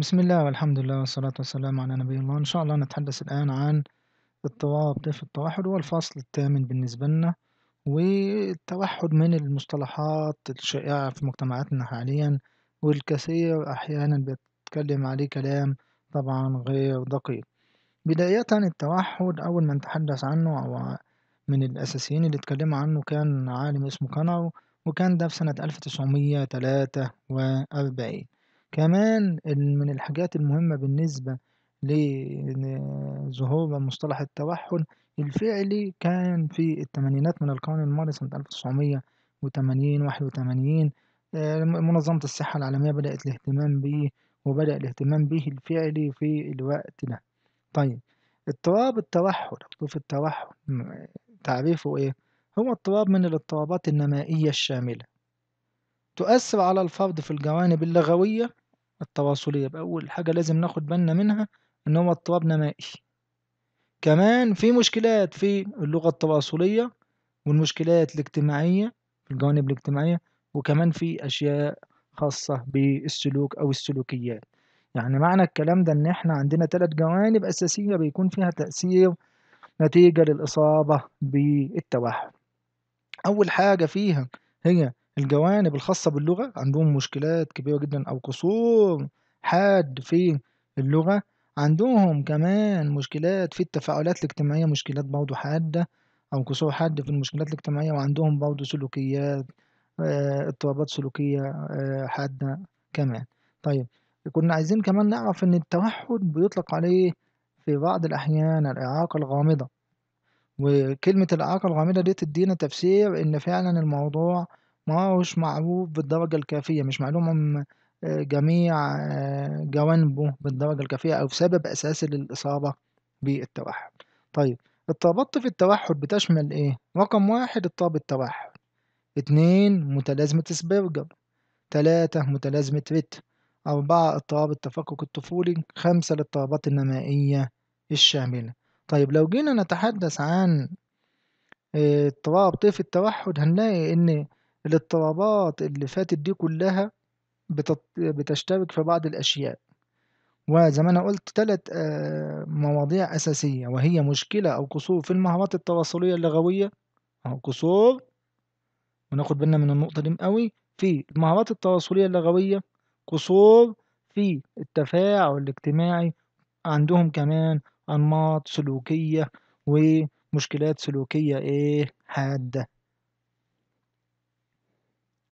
بسم الله والحمد لله والصلاة والسلام على نبي الله إن شاء الله نتحدث الآن عن التوابط في التوحد هو الفصل الثامن بالنسبة لنا والتوحد من المصطلحات الشائعة في مجتمعاتنا حاليا والكثير أحيانا بيتكلم عليه كلام طبعا غير دقيق بداية التوحد أول من تحدث عنه أو من الأساسيين اللي اتكلم عنه كان عالم اسمه كانو وكان ده في سنة ألف تلاتة وأربعين كمان من الحاجات المهمة بالنسبة لظهور مصطلح التوحّد الفعلي كان في التمانينات من القرن الماضي سنة 1980، 81 آه، منظمة الصحة العالمية بدأت الاهتمام به وبدأ الاهتمام به الفعلي في الوقت ده. طيب اضطراب التوحّد شوف التوحّد تعريفه إيه؟ هو اضطراب من الاضطرابات النمائية الشاملة تؤثر على الفرد في الجوانب اللغوية التواصلية يبقى أول حاجة لازم ناخد بالنا منها إن هو الطلاب نمائي كمان في مشكلات في اللغة التواصلية والمشكلات الاجتماعية في الجوانب الاجتماعية وكمان في أشياء خاصة بالسلوك أو السلوكيات يعني معنى الكلام ده إن إحنا عندنا ثلاث جوانب أساسية بيكون فيها تأثير نتيجة للإصابة بالتوحد أول حاجة فيها هي الجوانب الخاصة باللغة عندهم مشكلات كبيرة جدا أو قصور حاد في اللغة عندهم كمان مشكلات في التفاعلات الاجتماعية مشكلات برضه حادة أو قصور حاد في المشكلات الاجتماعية وعندهم برضه سلوكيات آه، اضطرابات سلوكية آه، حادة كمان طيب كنا عايزين كمان نعرف إن التوحد بيطلق عليه في بعض الأحيان الإعاقة الغامضة وكلمة الإعاقة الغامضة دي تدينا تفسير إن فعلا الموضوع ما هوش معروف بالدرجة الكافية مش معلومة آه، جميع آه، جوانبه بالدرجة الكافية أو سبب أساسي للإصابة بالتوحد طيب اضطرابات في التوحد بتشمل ايه رقم واحد اضطراب التوحد اتنين متلازمة اسبرجر تلاتة متلازمة ريت أربعة اضطراب التفكك الطفولي خمسة الاضطرابات النمائية الشاملة طيب لو جينا نتحدث عن آه، اضطراب طيف التوحد هنلاقي ان الاضطرابات اللي فاتت دي كلها بتشتبك بتشترك في بعض الأشياء وزي ما أنا قلت تلت آه، مواضيع أساسية وهي مشكلة أو قصور في المهارات التواصلية اللغوية أو قصور وناخد بالنا من النقطة دي قوي في المهارات التواصلية اللغوية قصور في التفاعل الاجتماعي عندهم كمان أنماط سلوكية ومشكلات سلوكية إيه حادة